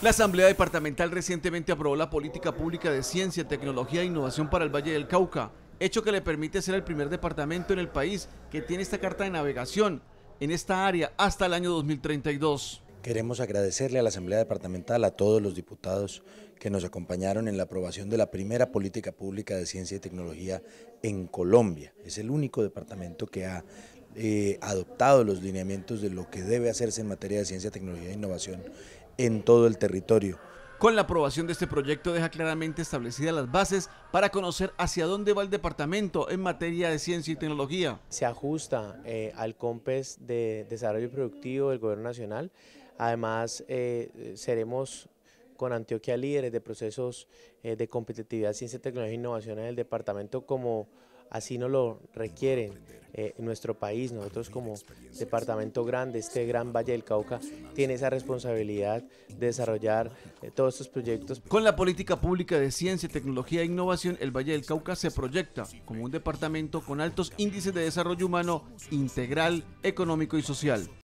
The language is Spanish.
La Asamblea Departamental recientemente aprobó la política pública de ciencia, tecnología e innovación para el Valle del Cauca, hecho que le permite ser el primer departamento en el país que tiene esta carta de navegación en esta área hasta el año 2032. Queremos agradecerle a la Asamblea Departamental, a todos los diputados que nos acompañaron en la aprobación de la primera política pública de ciencia y tecnología en Colombia. Es el único departamento que ha eh, adoptado los lineamientos de lo que debe hacerse en materia de ciencia, tecnología e innovación en todo el territorio. Con la aprobación de este proyecto deja claramente establecidas las bases para conocer hacia dónde va el departamento en materia de ciencia y tecnología. Se ajusta eh, al COMPES de Desarrollo Productivo del Gobierno Nacional. Además, eh, seremos con Antioquia líderes de procesos eh, de competitividad, ciencia, tecnología e innovación en el departamento como así nos lo requieren. Eh, nuestro país, nosotros como departamento grande, este gran Valle del Cauca, tiene esa responsabilidad de desarrollar eh, todos estos proyectos. Con la política pública de ciencia, tecnología e innovación, el Valle del Cauca se proyecta como un departamento con altos índices de desarrollo humano integral, económico y social.